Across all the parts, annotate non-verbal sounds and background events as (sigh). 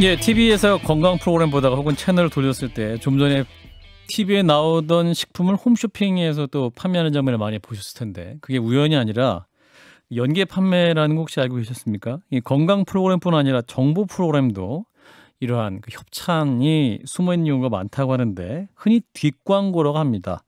예, TV에서 건강 프로그램 보다가 혹은 채널을 돌렸을 때 좀 전에 TV에 나오던 식품을 홈쇼핑에서 또 판매하는 장면을 많이 보셨을 텐데 그게 우연이 아니라 연계 판매라는 거 혹시 알고 계셨습니까? 이 건강 프로그램뿐 아니라 정보 프로그램도 이러한 그 협찬이 숨어 있는 경우가 많다고 하는데 흔히 뒷광고라고 합니다.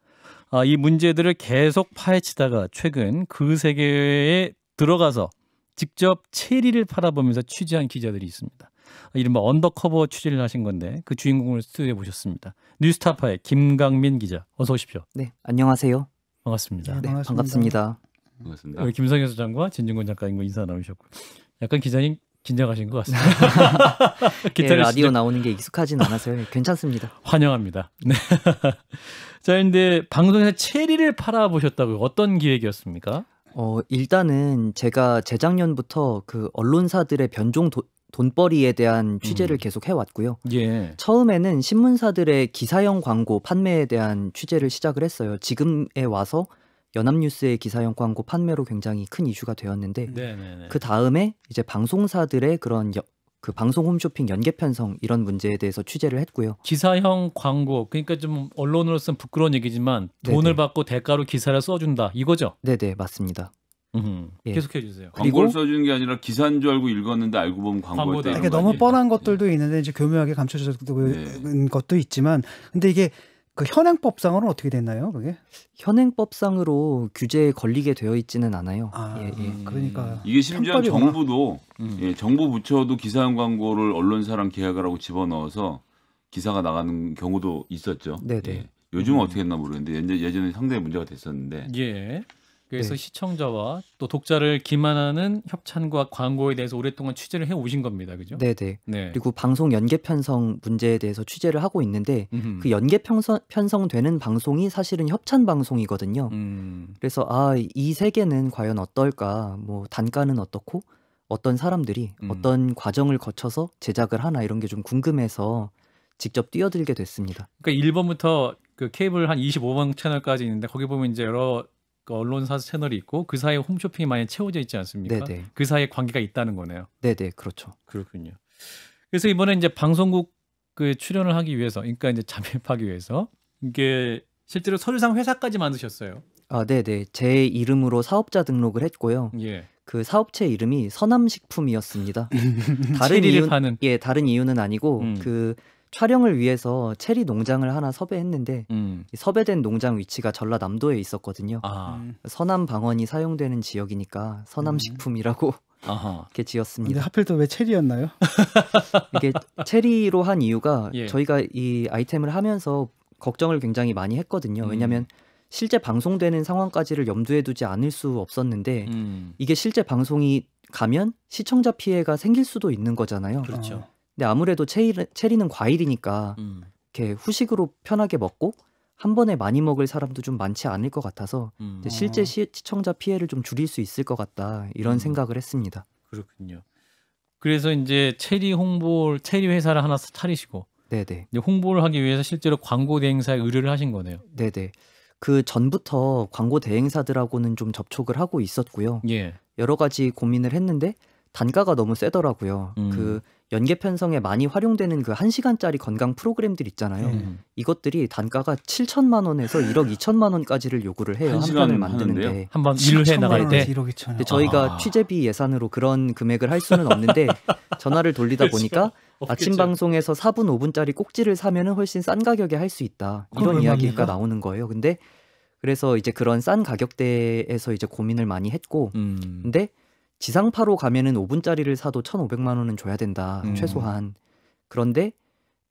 아, 이 문제들을 계속 파헤치다가 최근 그 세계에 들어가서 직접 체리를 팔아보면서 취재한 기자들이 있습니다. 이른바 언더커버 취재를 하신 건데 그 주인공을 스튜디오에 모셨습니다. 뉴스타파의 김강민 기자 어서 오십시오. 네, 안녕하세요. 반갑습니다. 네, 네 반갑습니다. 반갑습니다. 우리 김성현 소장과 진중권 작가님과 뭐 인사 나누셨고 약간 기자님 긴장하신 것 같습니다. (laughs) 예, 라디오 나오는 게 익숙하진 않아서요. 예, 괜찮습니다. 환영합니다. 네. (laughs) 자, 근데 방송에서 체리를 팔아보셨다고요. 어떤 기획이었습니까? 어, 일단은 제가 재작년부터 그 언론사들의 변종 도, 돈벌이에 대한 취재를 음. 계속 해왔고요. 예. 처음에는 신문사들의 기사형 광고 판매에 대한 취재를 시작을 했어요. 지금에 와서 연합뉴스의 기사형 광고 판매로 굉장히 큰 이슈가 되었는데 네, 네, 네. 그 다음에 이제 방송사들의 그런 여, 그 방송 홈쇼핑 연계 편성 이런 문제에 대해서 취재를 했고요. 기사형 광고 그러니까 좀 언론으로서는 부끄러운 얘기지만 돈을 네네. 받고 대가로 기사를 써준다 이거죠? 네네 맞습니다. 음. 예. 계속해 주세요. 광고를 써주는 게 아니라 기사인 줄 알고 읽었는데 알고 보면 광고였다. 이게 너무 뻔한 것들도 있는데 이제 교묘하게 감춰졌던 네. 것도 있지만 근데 이게 그 현행법상으로는 어떻게 됐나요, 그게? 현행법상으로 규제에 걸리게 되어 있지는 않아요. 아, 예, 예. 음. 그러니까 이게 심지어 정부도 음. 예, 정부 부처도 기사용 광고를 언론사랑 계약을 하고 집어넣어서 기사가 나가는 경우도 있었죠. 네네. 네. 예. 요즘은 음. 어떻게 했나 모르겠는데 예전에 상당히 문제가 됐었는데. 예. 그래서 네. 시청자와 또 독자를 기만하는 협찬과 광고에 대해서 오랫동안 취재를 해 오신 겁니다. 그죠? 네네. 네. 네. 그리고 방송 연계 편성 문제에 대해서 취재를 하고 있는데 음흠. 그 연계 편성, 편성되는 방송이 사실은 협찬 방송이거든요. 음. 그래서 아, 이 세계는 과연 어떨까? 뭐 단가는 어떻고 어떤 사람들이 음. 어떤 과정을 거쳐서 제작을 하나 이런 게 좀 궁금해서 직접 뛰어들게 됐습니다. 그러니까 1번부터 그 케이블 한 25번 채널까지 있는데 거기 보면 이제 여러 그 그러니까 언론사 채널이 있고 그 사이에 홈쇼핑이 많이 채워져 있지 않습니까? 네네. 네. 그 사이에 관계가 있다는 거네요. 네, 네, 그렇죠. 그렇군요. 그래서 이번에 이제 방송국 그 출연을 하기 위해서, 그러니까 이제 잠입하기 위해서 이게 실제로 서류상 회사까지 만드셨어요. 아, 네, 네. 제 이름으로 사업자 등록을 했고요. 예. 그 사업체 이름이 서남식품이었습니다. (laughs) 다른 이유 는 예, 다른 이유는 아니고 음. 그 촬영을 위해서 체리 농장을 하나 섭외했는데 음. 섭외된 농장 위치가 전라남도에 있었거든요. 아. 음. 서남 방언이 사용되는 지역이니까 서남 음. 식품이라고 (laughs) 아 이렇게 지었습니다. 근데 하필 또 왜 체리였나요? (laughs) 이게 체리로 한 이유가 예. 저희가 이 아이템을 하면서 걱정을 굉장히 많이 했거든요. 음. 왜냐하면 실제 방송되는 상황까지를 염두에 두지 않을 수 없었는데 음. 이게 실제 방송이 가면 시청자 피해가 생길 수도 있는 거잖아요. 그렇죠. 아. 근데 아무래도 체리, 체리는 과일이니까 음. 이렇게 후식으로 편하게 먹고 한 번에 많이 먹을 사람도 좀 많지 않을 것 같아서 음. 실제 시, 청자 피해를 좀 줄일 수 있을 것 같다 이런 음. 생각을 했습니다. 그렇군요. 그래서 이제 체리 홍보 체리 회사를 하나 차리시고 네네. 홍보를 하기 위해서 실제로 광고 대행사에 의뢰를 하신 거네요. 네네. 그 전부터 광고 대행사들하고는 좀 접촉을 하고 있었고요. 예. 여러 가지 고민을 했는데 단가가 너무 세더라고요. 음. 그 연계 편성에 많이 활용되는 그 1시간짜리 건강 프로그램들 있잖아요. 음. 이것들이 단가가 7천만 원에서 1억 2천만 원까지를 요구를 해요. 한, 한 편을 만드는데. 한번 일을 해 나가야 1억 2천 원. 저희가 아. 취재비 예산으로 그런 금액을 할 수는 없는데 (laughs) 전화를 돌리다 보니까 그렇죠. 아침 방송에서 4분 5분짜리 꼭지를 사면은 훨씬 싼 가격에 할 수 있다. 이런 이야기가 나오는 거예요. 근데 그래서 이제 그런 싼 가격대에서 이제 고민을 많이 했고 음. 근데 지상파로 가면은 5분짜리를 사도 1,500만 원은 줘야 된다. 음. 최소한. 그런데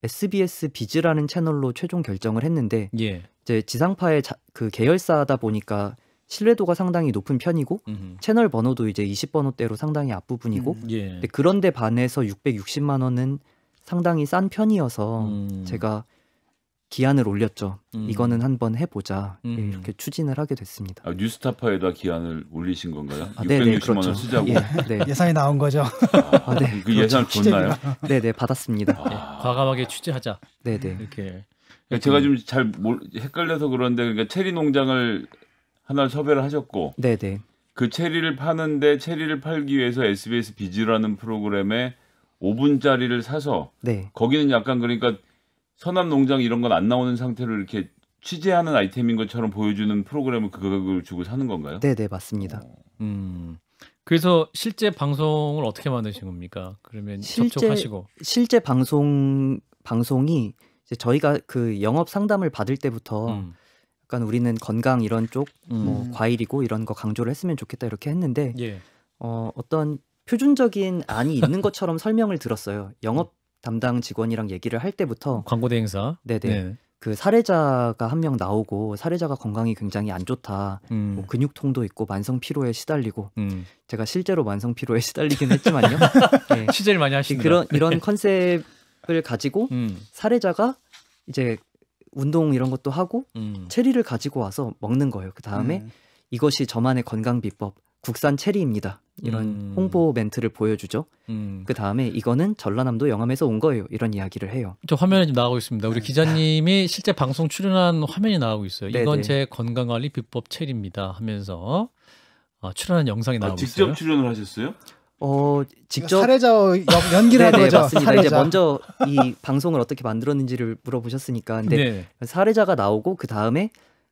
SBS 비즈라는 채널로 최종 결정을 했는데 예. 이제 지상파의 자, 그 계열사다 보니까 신뢰도가 상당히 높은 편이고 음흠. 채널 번호도 이제 20번호대로 상당히 앞부분이고 음. 예. 근데 그런데 반해서 660만 원은 상당히 싼 편이어서 음. 제가 기한을 올렸죠. 음. 이거는 한번 해보자 예, 음. 이렇게 추진을 하게 됐습니다. 아, 뉴스타파에다 기한을 올리신 건가요? 아, 660만 그렇죠. 원 쓰자고 예, 네. (laughs) 산이 나온 거죠. 아, 아 네. 그 예산 줬나요? 그렇죠. 네네 네, 받았습니다. 아. 네, 과감하게 취재하자. 네네 이렇게. 그러니까 제가 좀잘 헷갈려서 그런데 그러니까 체리 농장을 하나 섭외를 하셨고 네네. 그 체리를 파는데 체리를 팔기 위해서 SBS 비즈라는 프로그램에 5분짜리를 사서 네. 거기는 약간 그러니까 서남농장 이런 건 안 나오는 상태로 이렇게 취재하는 아이템인 것처럼 보여주는 프로그램을 그걸 주고 사는 건가요? 네, 네 맞습니다. 어. 음. 그래서 실제 방송을 어떻게 만드신 겁니까? 그러면 실제, 접촉하시고 실제 방송 방송이 이제 저희가 그 영업 상담을 받을 때부터 음. 약간 우리는 건강 이런 쪽, 음. 뭐 과일이고 이런 거 강조를 했으면 좋겠다 이렇게 했는데 예. 어, 어떤 표준적인 안이 있는 것처럼 (laughs) 설명을 들었어요. 영업 담당 직원이랑 얘기를 할 때부터 광고 대행사 네네 네. 그 사례자가 한 명 나오고 사례자가 건강이 굉장히 안 좋다 음. 뭐 근육통도 있고 만성 피로에 시달리고 음. 제가 실제로 만성 피로에 (laughs) 시달리긴 했지만요 (laughs) 네. 취재를 많이 하시는 그런 이런 네. 컨셉을 가지고 음. 사례자가 이제 운동 이런 것도 하고 음. 체리를 가지고 와서 먹는 거예요 그 다음에 네. 이것이 저만의 건강 비법 국산 체리입니다. 이런 음. 홍보 멘트를 보여주죠. 음. 그 다음에 이거는 전라남도 영암에서 온 거예요. 이런 이야기를 해요. 저 화면에 지금 나오고 있습니다. 우리 아. 기자님이 실제 방송 출연한 화면이 나오고 있어요. 이건 제 건강관리 비법 체리입니다. 하면서 어, 출연한 영상이 나오고 아, 직접 있어요. 직접 출연을 하셨어요? 어 직접 사례자 연기를 한 거죠. 맞습니다. 사례자. 이제 먼저 이 방송을 어떻게 만들었는지를 물어보셨으니까 근데 네. 사례자가 나오고 그 다음에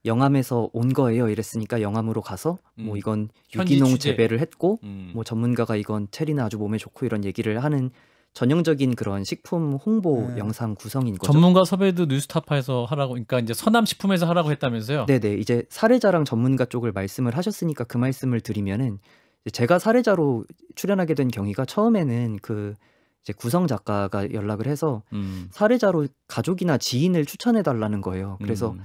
영암에서 온 거예요 이랬으니까 영암으로 가서 뭐 음. 뭐 이건 유기농 재배를 했고 음. 뭐 전문가가 이건 체리는 아주 몸에 좋고 이런 얘기를 하는 전형적인 그런 식품 홍보 네. 영상 구성인 거죠. 전문가 섭외도 뉴스타파에서 하라고 그러니까 이제 서남 식품에서 하라고 했다면서요? 네, 네. 이제 사례자랑 전문가 쪽을 말씀을 하셨으니까 그 말씀을 드리면은 제가 사례자로 출연하게 된 경위가 처음에는 그 이제 구성 작가가 연락을 해서 음. 사례자로 가족이나 지인을 추천해 달라는 거예요. 그래서 음.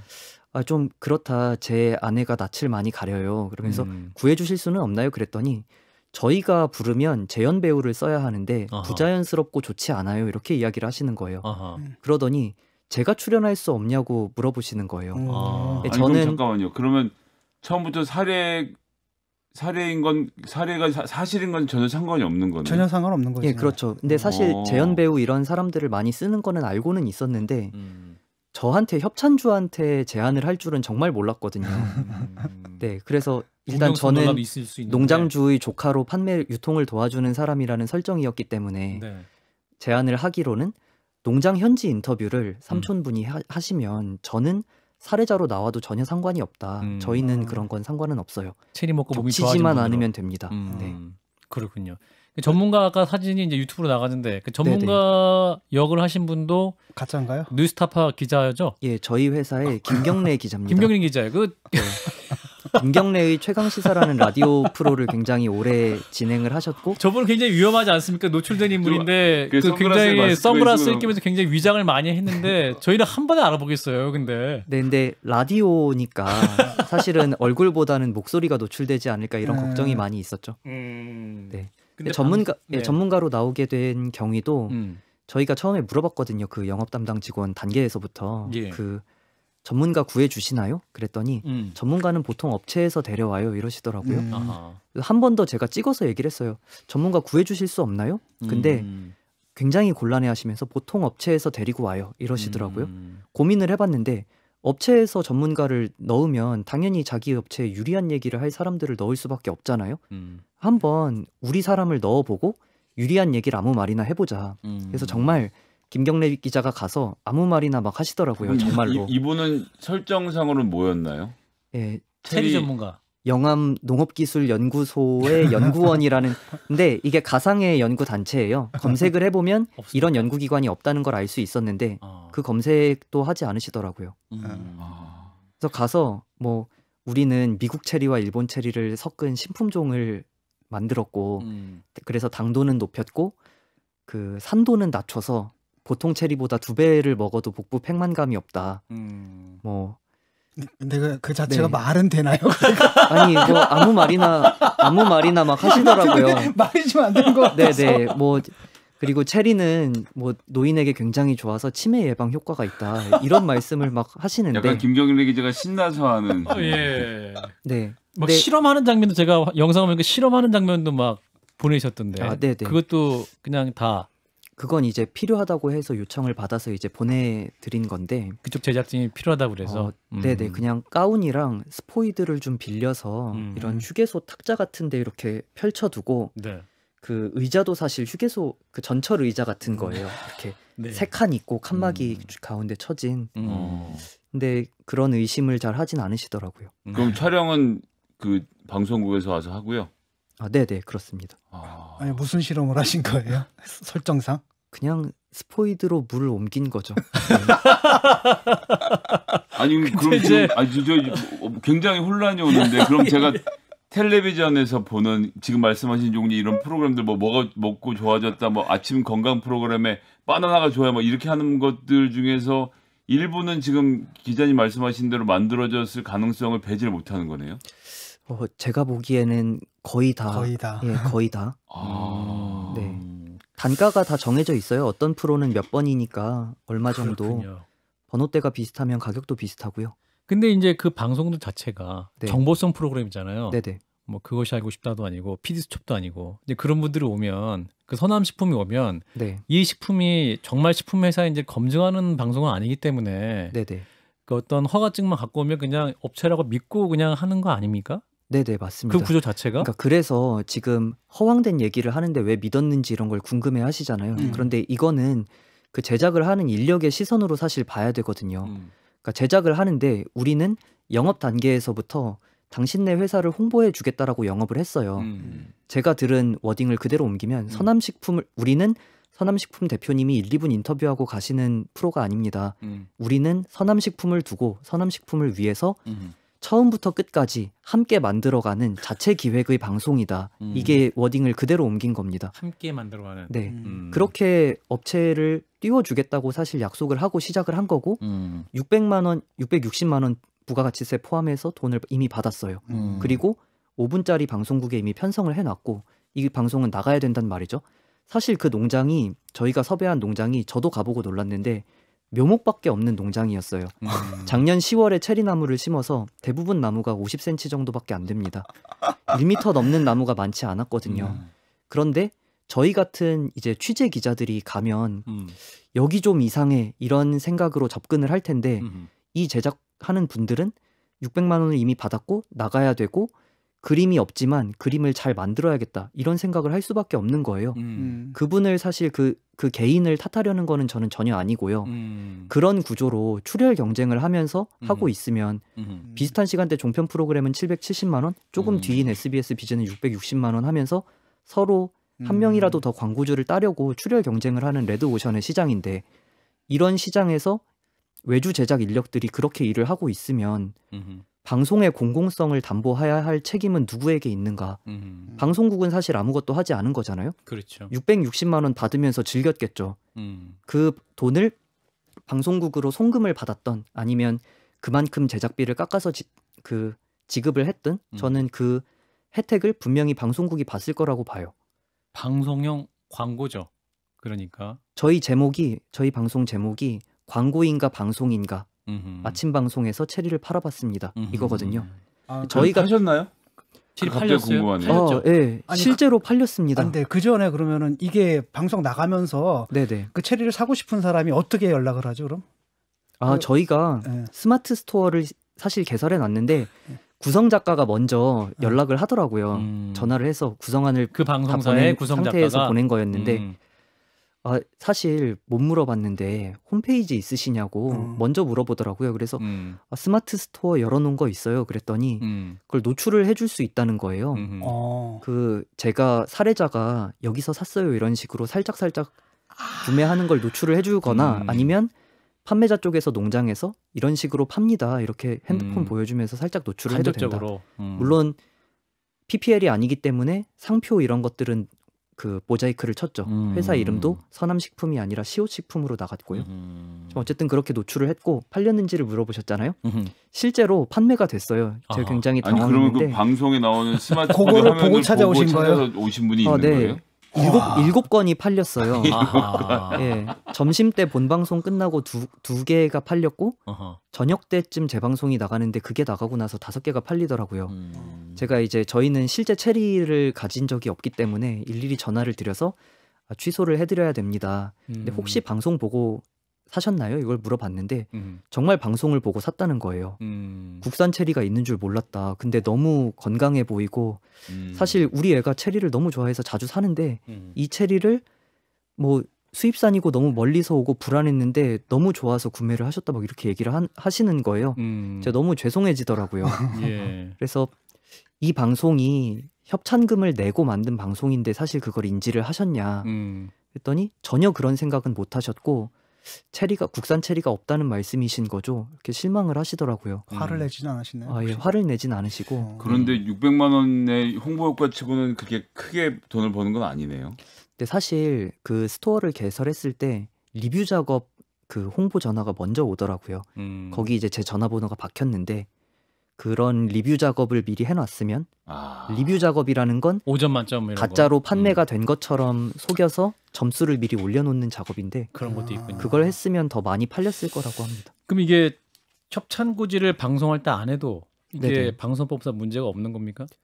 아, 좀 그렇다. 제 아내가 낯을 많이 가려요. 그러면서 음. 구해주실 수는 없나요? 그랬더니 저희가 부르면 재연 배우를 써야 하는데 아하. 부자연스럽고 좋지 않아요. 이렇게 이야기를 하시는 거예요. 아하. 음. 그러더니 제가 출연할 수 없냐고 물어보시는 거예요. 음. 아. 저는 아니, 잠깐만요. 그러면 처음부터 사례 사례인 건 사례가 사, 실인건 전혀 상관이 없는 거네요. 전혀 상관없는 거죠. 예, 그렇죠. 근데 사실 오. 어. 재연 배우 이런 사람들을 많이 쓰는 거는 알고는 있었는데 음. 저한테 협찬주한테 제안을 할 줄은 정말 몰랐거든요. (laughs) 네, 그래서 일단 저는 농장주의 조카로 판매 유통을 도와주는 사람이라는 설정이었기 때문에 네. 제안을 하기로는 농장 현지 인터뷰를 음. 삼촌분이 음. 하, 시면 저는 사례자로 나와도 전혀 상관이 없다. 음. 저희는 그런 건 상관은 없어요. 체리 먹고 몸이 좋아지만 않으면 됩니다. 음. 네. 그렇군요. 그 전문가가 사진이 이제 유튜브로 나가는데 그 전문가 네네. 역을 하신 분도 가짜인가요? 뉴스타파 기자죠? 예, 저희 회사의 아. 김경래 기자입니다. 김경래 기자. 그 네. 김경래의 최강 시사라는 라디오 프로를 굉장히 오래 진행을 하셨고 저분 굉장히 위험하지 않습니까? 노출된 그 인물인데 그, 그 굉장히 선글라스 끼면서 굉장히 위장을 많이 했는데 저희는 한 번에 알아보겠어요. 근데 네, 근데 라디오니까 사실은 얼굴보다는 목소리가 노출되지 않을까 이런 음... 걱정이 많이 있었죠. 음... 네. 예, 전문가 방... 예, 네. 전문가로 나오게 된 경위도 음. 저희가 처음에 물어봤거든요. 그 영업 담당 직원 단계에서부터 예. 그 전문가 구해 주시나요? 그랬더니 음. 전문가는 보통 업체에서 데려와요 이러시더라고요. 음. 한번 더 제가 찍어서 얘기를 했어요. 전문가 구해 주실 수 없나요? 근데 음. 굉장히 곤란해 하시면서 보통 업체에서 데리고 와요 이러시더라고요. 음. 고민을 해봤는데 업체에서 전문가를 넣으면 당연히 자기 업체에 유리한 얘기를 할 사람들을 넣을 수밖에 없잖아요. 음. 한번 우리 사람을 넣어보고 유리한 얘기를 아무 말이나 해보자. 음. 그래서 정말 김경래 기자가 가서 아무 말이나 막 하시더라고요. 정말로 이, 분은 설정상으로 는 뭐였나요? 예, 체리 전문가. 영암 농업기술연구소의 (laughs) 연구원이라는 근데 이게 가상의 연구 단체예요. 검색을 해보면 (laughs) 이런 연구기관이 없다는 걸 알 수 있었는데 아. 그 검색도 하지 않으시더라고요. 음. 음. 아. 그래서 가서 뭐 우리는 미국 체리와 일본 체리를 섞은 신품종을 만들었고 음. 그래서 당도는 높였고 그 산도는 낮춰서 보통 체리보다 두 배를 먹어도 복부 팽만감이 없다. 뭐 내가 그, 자체가 네. 말은 되나요? (laughs) 그러니까 아니 뭐 아무 말이나 아무 말이나 막 하시더라고요. (laughs) 말이 좀안 되는 것같아 네네 뭐 그리고 체리는 뭐 노인에게 굉장히 좋아서 치매 예방 효과가 있다 이런 말씀을 막 하시는데 약간 김경일 기자가 신나서 하는 어, 예. 네. 막 네. 실험하는 장면도 제가 영상 보니까 실험하는 장면도 막 보내셨던데. 아, 네네. 그것도 그냥 다 그건 이제 필요하다고 해서 요청을 받아서 이제 보내드린 건데 그쪽 제작진이 필요하다 고 그래서 어, 음. 네네 그냥 가운이랑 스포이드를 좀 빌려서 음. 이런 휴게소 탁자 같은데 이렇게 펼쳐두고 네. 그 의자도 사실 휴게소 그 전철 의자 같은 거예요 음. 이렇게 (laughs) 네. 세칸 있고 칸막이 음. 가운데 처진 음. 어. 근데 그런 의심을 잘 하진 않으시더라고요. 그럼 음. 촬영은 그 방송국에서 와서 하고요. 아, 네 네 그렇습니다. 아... 아니 무슨 실험을 하신 거예요? (laughs) 설정상? 그냥 스포이드로 물을 옮긴 거죠. 네. 아니 그럼 지금 아 진짜 뭐, 뭐 굉장히 혼란이 오는데 그럼 제가 (laughs) 예. 텔레비전에서 보는 지금 말씀하신 종류 이런 프로그램들 뭐 뭐가 먹고 좋아졌다 뭐 아침 건강 프로그램에 바나나가 좋아요 뭐 이렇게 하는 것들 중에서 일부는 지금 기자님 말씀하신 대로 만들어졌을 가능성을 배제를 못하는 거네요. 어, 제가 보기에는 거의 다 거의 다 예, 거의 다. 아... 단가가 다 정해져 있어요. 어떤 프로는 몇 번이니까 얼마 정도. 그렇군요. 번호대가 비슷하면 가격도 비슷하고요. 근데 이제 그 방송들 자체가 네. 정보성 프로그램이잖아요. 네네. 뭐 그것이 알고 싶다도 아니고 피디수첩도 아니고 이제 그런 분들이 오면 그 서남 식품이 오면 네. 이 식품이 정말 식품 회사에 이제 검증하는 방송은 아니기 때문에 네네. 그 어떤 허가증만 갖고 오면 그냥 업체라고 믿고 그냥 하는 거 아닙니까? 네네 맞습니다. 그 구조 자체가 그러니까 그래서 지금 허황된 얘기를 하는데 왜 믿었는지 이런 걸 궁금해 하시잖아요. 음. 그런데 이거는 그 제작을 하는 인력의 시선으로 사실 봐야 되거든요. 음. 그러니까 제작을 하는데 우리는 영업 단계에서부터 당신네 회사를 홍보해 주겠다라고 영업을 했어요. 음. 제가 들은 워딩을 그대로 옮기면 음. 서남식품을 우리는 서남식품 대표님이 1, 2분 인터뷰하고 가시는 프로가 아닙니다. 음. 우리는 서남식품을 두고 서남식품을 위해서 음. 처음부터 끝까지 함께 만들어가는 자체 기획의 방송이다. 음. 이게 워딩을 그대로 옮긴 겁니다. 함께 만들어가는. 네. 음. 음. 그렇게 업체를 띄워주겠다고 사실 약속을 하고 시작을 한 거고 음. 600만 원, 660만 원 부가가치세 포함해서 돈을 이미 받았어요. 음. 그리고 5분짜리 방송국에 이미 편성을 해놨고 이 방송은 나가야 된단 말이죠. 사실 그 농장이 저희가 섭외한 농장이 저도 가보고 놀랐는데 묘목밖에 없는 농장이었어요. 음. (laughs) 작년 10월에 체리나무를 심어서 대부분 나무가 50cm 정도밖에 안 됩니다. 1m 넘는 나무가 많지 않았거든요. 음. 그런데 저희 같은 이제 취재 기자들이 가면 음. 여기 좀 이상해 이런 생각으로 접근을 할 텐데 이 제작하는 분들은 600만 원을 이미 받았고 나가야 되고 그림이 없지만 그림을 잘 만들어야겠다 이런 생각을 할 수밖에 없는 거예요. 음. 음. 그분을 사실 그, 그 개인을 탓하려는 거는 저는 전혀 아니고요. 음. 그런 구조로 출혈 경쟁을 하면서 음. 하고 있으면 음. 비슷한 시간대 종편 프로그램은 770만 원, 조금 음. 뒤인 SBS 비즈는 660만 원 하면서 서로 한 명이라도 더 광고주를 따려고 출혈 경쟁을 하는 레드 오션의 시장인데 이런 시장에서 외주 제작 인력들이 그렇게 일을 하고 있으면 방송의 공공성을 담보해야 할 책임은 누구에게 있는가? 음. 방송국은 사실 아무것도 하지 않은 거잖아요. 그렇죠. 660만 원 받으면서 즐겼겠죠. 음. 그 돈을 방송국으로 송금을 받았던 아니면 그만큼 제작비를 깎아서 지, 그 지급을 했든 음. 저는 그 혜택을 분명히 방송국이 받을 거라고 봐요. 방송용 광고죠. 그러니까 저희 제목이 저희 방송 제목이 광고인가 방송인가 음흠. 아침 방송에서 체리를 팔아봤습니다. 음흠. 이거거든요. 아, 저희가 하셨나요? 체리 팔렸어요. 어, 예. 아니, 실제로 팔렸습니다. 아, 근데 그 전에 그러면은 이게 방송 나가면서 네네. 그 체리를 사고 싶은 사람이 어떻게 연락을 하죠, 그럼? 아, 그, 저희가 예. 스마트 스토어를 사실 개설해 놨는데 예. 구성 작가가 먼저 예. 연락을 하더라고요. 음. 전화를 해서 구성안을 그 방송사에 구성 작가가? 보낸 거였는데 음. 아, 사실 못 물어봤는데 홈페이지 있으시냐고 음. 먼저 물어보더라고요. 그래서 음. 아, 스마트 스토어 열어놓은 거 있어요. 그랬더니 음. 그걸 노출을 해줄 수 있다는 거예요. 어. 그 제가 사례자가 여기서 샀어요 이런 식으로 살짝살짝 구매하는 걸 노출을 해주거나 음. 아니면 판매자 쪽에서 농장에서 이런 식으로 팝니다 이렇게 핸드폰 음. 보여주면서 살짝 노출을 해도 된다. 음. 물론 PPL이 아니기 때문에 상표 이런 것들은 그 모자이크를 쳤죠. 음. 회사 이름도 서남식품이 아니라 시옷식품으로 나갔고요. 음. 어쨌든 그렇게 노출을 했고 팔렸는지를 물어보셨잖아요. 음. 실제로 판매가 됐어요. 제가 아하. 굉장히 당황했는데. 아니 그러면 그 방송에 나오는 스마트폰 그거를 보고 찾아오신 거예요? 오신 분이 어, 있는 네. 거예요? 일곱 아. 일곱 권이 팔렸어요. (laughs) 아. 예. 점심 때 본방송 끝나고 두 두 개가 팔렸고 어허. 저녁 때쯤 재방송이 나가는데 그게 나가고 나서 다섯 개가 팔리더라고요. 음. 제가 이제 저희는 실제 체리를 가진 적이 없기 때문에 일일이 전화를 드려서 아, 취소를 해드려야 됩니다. 음. 근데 혹시 방송 보고 사셨나요? 이걸 물어봤는데 음. 정말 방송을 보고 샀다는 거예요. 음. 국산 체리가 있는 줄 몰랐다. 근데 너무 건강해 보이고 음. 사실 우리 애가 체리를 너무 좋아해서 자주 사는데 음. 이 체리를 뭐 수입산이고 너무 멀리서 오고 불안했는데 너무 좋아서 구매를 하셨다 막 이렇게 얘기를 한, 하시는 거예요. 음. 제가 너무 죄송해지더라고요. (laughs) 예. 그래서 이 방송이 협찬금을 내고 만든 방송인데 사실 그걸 인지를 하셨냐 음. 했더니 전혀 그런 생각은 못 하셨고 체리가 국산 체리가 없다는 말씀이신 거죠? 이렇게 실망을 하시더라고요. 화를 음. 내지는 않으시네요. 아, 예, 화를 내진 않으시고. 어. 그런데 600만 원의 홍보 효과 치고는 그렇게 크게 돈을 버는 건 아니네요. 근데 사실 그 스토어를 개설했을 때 리뷰 작업 그 홍보 전화가 먼저 오더라고요. 음. 거기 이제 제 전화번호가 박혔는데 그런 리뷰 작업을 미리 해놨으면 아. 리뷰 작업이라는 건 5점 만점 가짜로 판매가 음. 된 것처럼 속여서 점수를 미리 올려놓는 작업인데 그런 것도 있군요. 그걸 했으면 더 많이 팔렸을 거라고 합니다. 그럼 이게 협찬고지를 방송할 때 안 해도 이게 네네. 방송법상 문제가 없는 겁니까? 그러니까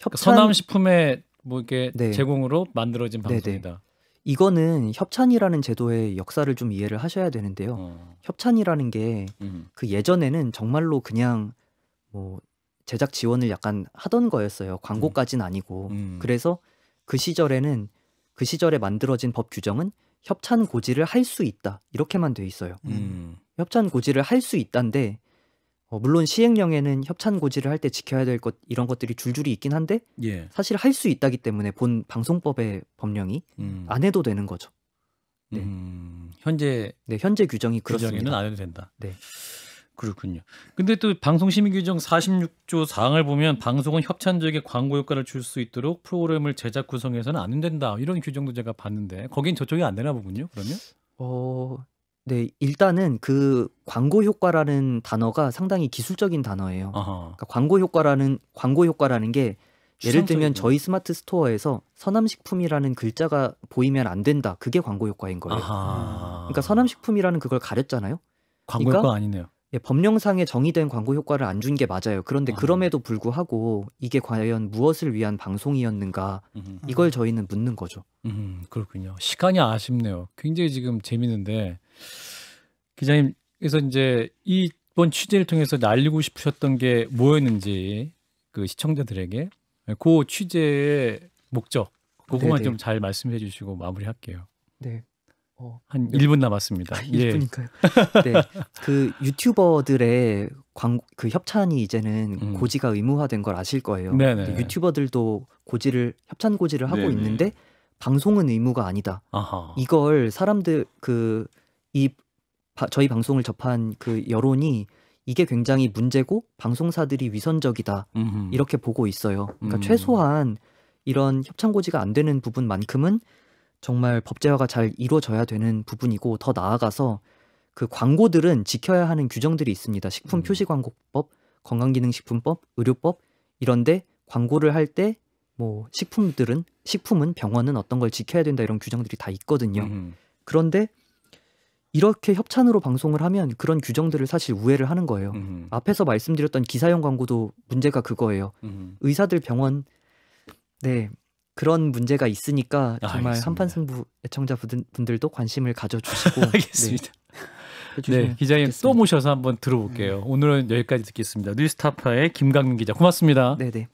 협찬... 그러니까 서남식품의 뭐 이렇게 네. 제공으로 만들어진 방송이다. 네네. 이거는 협찬이라는 제도의 역사를 좀 이해를 하셔야 되는데요. 어. 협찬이라는 게그 음. 예전에는 정말로 그냥 뭐 제작 지원을 약간 하던 거였어요. 광고까진 아니고. 음. 그래서 그 시절에는 그 시절에 만들어진 법 규정은 협찬 고지를 할 수 있다 이렇게만 돼 있어요. 음. 협찬 고지를 할 수 있다인데 어, 물론 시행령에는 협찬 고지를 할 때 지켜야 될 것 이런 것들이 줄줄이 있긴 한데 예. 사실 할 수 있다기 때문에 본 방송법의 법령이 음. 안 해도 되는 거죠. 네. 음, 현재 네 현재 규정이 그렇습니다. 규정에는 안 해도 된다. 네. 그렇군요. 근데 또 방송심의규정 46조 4항을 보면 방송은 협찬적에 광고 효과를 줄 수 있도록 프로그램을 제작 구성해서는 안 된다 이런 규정도 제가 봤는데 거긴 저쪽이 안 되나 보군요. 그러면? 어, 네 일단은 그 광고 효과라는 단어가 상당히 기술적인 단어예요. 그러니까 광고 효과라는 광고 효과라는 게 예를 들면 저희 스마트 스토어에서 서남식품이라는 글자가 보이면 안 된다. 그게 광고 효과인 거예요. 아하. 그러니까 서남식품이라는 그걸 가렸잖아요. 광고 그러니까 효과 아니네요. 예, 법령상에 정의된 광고 효과를 안 준 게 맞아요. 그런데 아. 그럼에도 불구하고 이게 과연 무엇을 위한 방송이었는가 음흠. 이걸 저희는 묻는 거죠. 음, 그렇군요. 시간이 아쉽네요. 굉장히 지금 재밌는데 기자님 그래서 이제 이번 취재를 통해서 날리고 싶으셨던 게 뭐였는지 그 시청자들에게 예, 그 취재의 목적 그것만 좀 잘 말씀해 주시고 마무리할게요. 네. 어, 한 1분 남았습니다. 1분이니까요. 아, 예. (laughs) 네. 그 유튜버들의 광고 그 협찬이 이제는 음. 고지가 의무화된 걸 아실 거예요. 네네. 유튜버들도 고지를 협찬 고지를 하고 네네. 있는데 방송은 의무가 아니다. 아하. 이걸 사람들 그 이 저희 방송을 접한 그 여론이 이게 굉장히 문제고 방송사들이 위선적이다 음흠. 이렇게 보고 있어요. 그러니까 음. 최소한 이런 협찬 고지가 안 되는 부분만큼은 정말 법제화가 잘 이루어져야 되는 부분이고 더 나아가서 그 광고들은 지켜야 하는 규정들이 있습니다. 식품 음. 표시 광고법, 건강기능식품법, 의료법 이런데 광고를 할 때 뭐 식품들은 식품은 병원은 어떤 걸 지켜야 된다 이런 규정들이 다 있거든요. 그런데 이렇게 협찬으로 방송을 하면 그런 규정들을 사실 우회를 하는 거예요. 음. 앞에서 말씀드렸던 기사용 광고도 문제가 그거예요. 음. 의사들 병원 네 그런 문제가 있으니까 아, 정말 아, 한판 승부 애청자 분들도 관심을 가져주시고 (laughs) 알겠습니다. 네. 네 기자님 또 모셔서 한번 들어볼게요. 음. 오늘은 여기까지 듣겠습니다. 뉴스타파의 김강민 기자 고맙습니다. 네네.